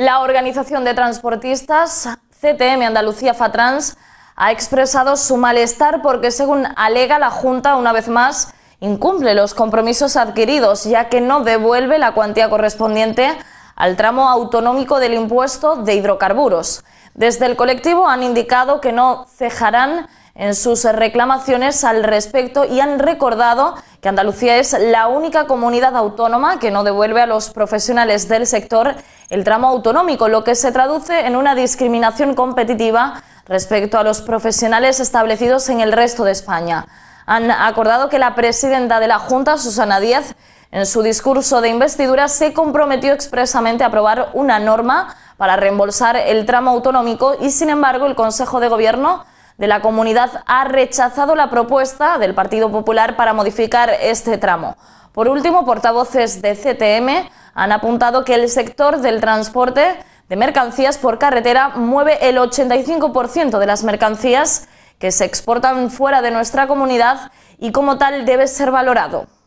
La organización de transportistas CTM Andalucía Fatrans ha expresado su malestar porque, según alega la Junta, una vez más, incumple los compromisos adquiridos, ya que no devuelve la cuantía correspondiente al tramo autonómico del impuesto de hidrocarburos. Desde el colectivo han indicado que no cejarán en sus reclamaciones al respecto y han recordado que Andalucía es la única comunidad autónoma que no devuelve a los profesionales del sector el tramo autonómico, lo que se traduce en una discriminación competitiva respecto a los profesionales establecidos en el resto de España. Han acordado que la presidenta de la Junta, Susana Díaz, en su discurso de investidura se comprometió expresamente a aprobar una norma para reembolsar el tramo autonómico y, sin embargo, el Consejo de Gobierno de la comunidad ha rechazado la propuesta del Partido Popular para modificar este tramo. Por último, portavoces de CTM han apuntado que el sector del transporte de mercancías por carretera mueve el 85% de las mercancías que se exportan fuera de nuestra comunidad y como tal debe ser valorado.